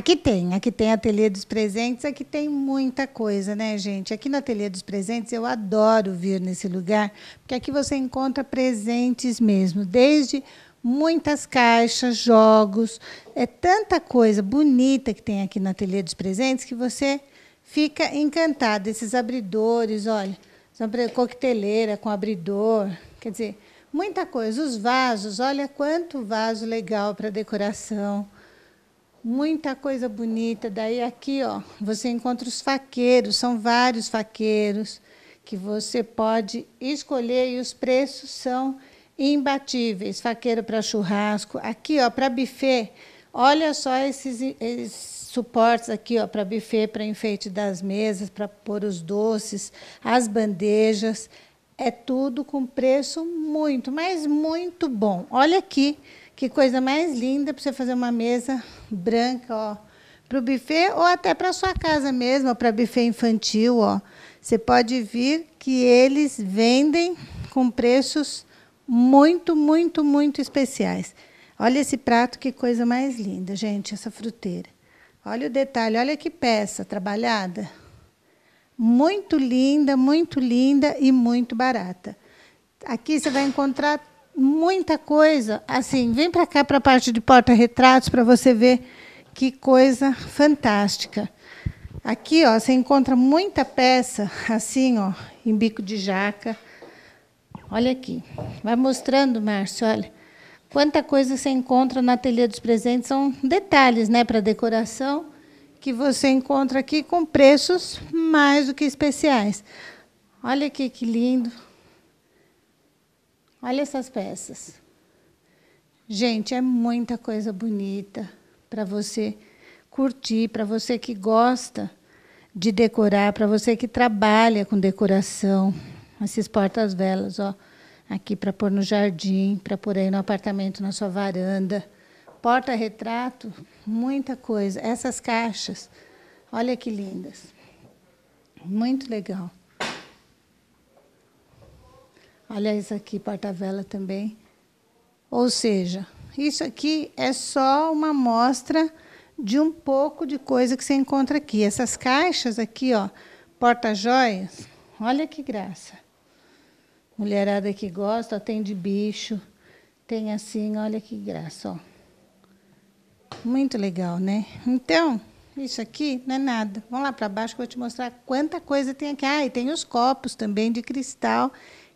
Aqui tem, aqui tem Ateliê dos Presentes, aqui tem muita coisa, né, gente? Aqui no Ateliê dos Presentes eu adoro vir nesse lugar, porque aqui você encontra presentes mesmo, desde muitas caixas, jogos, é tanta coisa bonita que tem aqui no Ateliê dos Presentes que você fica encantado. Esses abridores, olha, coqueteleira com abridor, quer dizer, muita coisa. Os vasos, olha quanto vaso legal para decoração muita coisa bonita. Daí aqui, ó, você encontra os faqueiros, são vários faqueiros que você pode escolher e os preços são imbatíveis. Faqueiro para churrasco, aqui, ó, para buffet. Olha só esses, esses suportes aqui, ó, para buffet, para enfeite das mesas, para pôr os doces, as bandejas. É tudo com preço muito, mas muito bom. Olha aqui, que coisa mais linda para você fazer uma mesa branca, ó, para o buffet ou até para sua casa mesmo, para buffet infantil, ó. Você pode vir que eles vendem com preços muito, muito, muito especiais. Olha esse prato, que coisa mais linda, gente, essa fruteira. Olha o detalhe, olha que peça trabalhada. Muito linda, muito linda e muito barata. Aqui você vai encontrar muita coisa. Assim, vem para cá para a parte de porta-retratos para você ver que coisa fantástica. Aqui, ó, você encontra muita peça assim, ó, em bico de jaca. Olha aqui. Vai mostrando, Márcio, olha. Quanta coisa você encontra na telha dos presentes são detalhes, né, para decoração que você encontra aqui com preços mais do que especiais. Olha aqui que lindo. Olha essas peças. Gente, é muita coisa bonita para você curtir, para você que gosta de decorar, para você que trabalha com decoração. Esses portas-velas, ó, aqui para pôr no jardim, para pôr aí no apartamento, na sua varanda. Porta-retrato, muita coisa. Essas caixas, olha que lindas. Muito legal. Olha isso aqui, porta vela também. Ou seja, isso aqui é só uma amostra de um pouco de coisa que você encontra aqui. Essas caixas aqui, ó, porta-joias, olha que graça. Mulherada que gosta, ó, tem de bicho, tem assim, olha que graça, ó. Muito legal, né? Então, isso aqui não é nada. Vamos lá para baixo que eu vou te mostrar quanta coisa tem aqui. Ah, e tem os copos também de cristal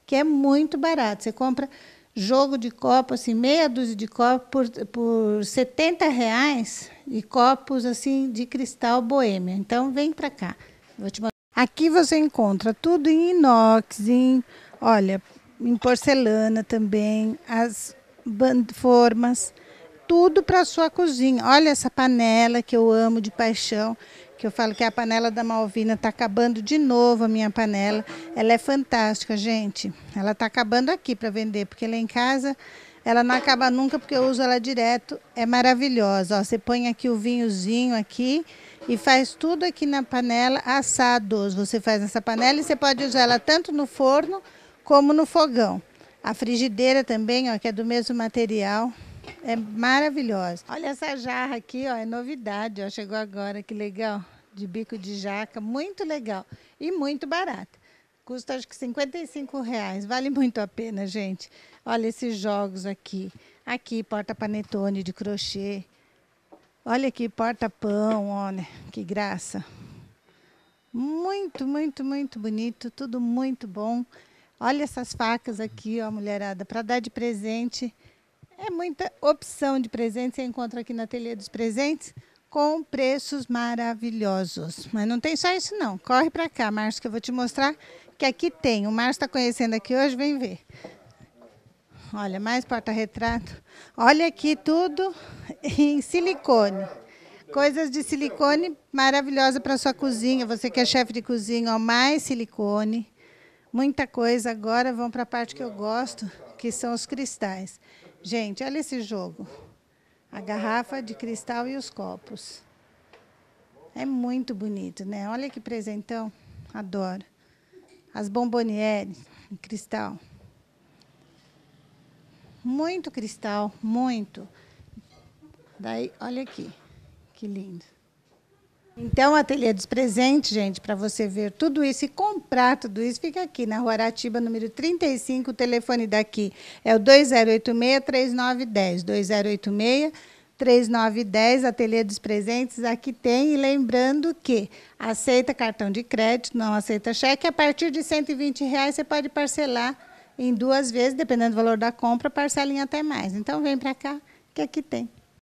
que é muito barato. Você compra jogo de copo, assim, meia dúzia de copos por, por 70 reais e copos assim de cristal boêmia. Então vem para cá. Vou te Aqui você encontra tudo em inox, em, olha, em porcelana também, as formas, tudo para sua cozinha. Olha essa panela que eu amo de paixão que eu falo que a panela da Malvina está acabando de novo a minha panela. Ela é fantástica, gente. Ela está acabando aqui para vender, porque lá em casa ela não acaba nunca porque eu uso ela direto. É maravilhosa. Ó, você põe aqui o vinhozinho aqui e faz tudo aqui na panela assados. Você faz nessa panela e você pode usar ela tanto no forno como no fogão. A frigideira também, ó, que é do mesmo material. É maravilhosa. Olha essa jarra aqui, ó, é novidade, ó, chegou agora, que legal, de bico de jaca, muito legal e muito barata. Custa acho que 55 reais, vale muito a pena, gente. Olha esses jogos aqui, aqui porta panetone de crochê. Olha aqui porta pão, olha que graça. Muito, muito, muito bonito, tudo muito bom. Olha essas facas aqui, ó, mulherada, para dar de presente. É muita opção de presentes, você encontra aqui na Ateliê dos Presentes, com preços maravilhosos. Mas não tem só isso não, corre para cá, Márcio, que eu vou te mostrar que aqui tem. O Márcio está conhecendo aqui hoje, vem ver. Olha, mais porta-retrato. Olha aqui tudo em silicone. Coisas de silicone maravilhosa para sua cozinha. Você que é chefe de cozinha, ó, mais silicone. Muita coisa. Agora vamos para a parte que eu gosto, que são os cristais. Gente, olha esse jogo. A garrafa de cristal e os copos. É muito bonito, né? Olha que presentão. Adoro. As bomboniere em cristal. Muito cristal, muito. Daí, olha aqui. Que lindo. Então, Ateliê dos Presentes, gente, para você ver tudo isso e comprar tudo isso, fica aqui na Rua Aratiba, número 35. O telefone daqui é o 2086-3910. 2086-3910, Ateliê dos Presentes, aqui tem. E lembrando que aceita cartão de crédito, não aceita cheque. A partir de R$ 120, reais, você pode parcelar em duas vezes, dependendo do valor da compra, parcela em até mais. Então, vem para cá, que aqui tem.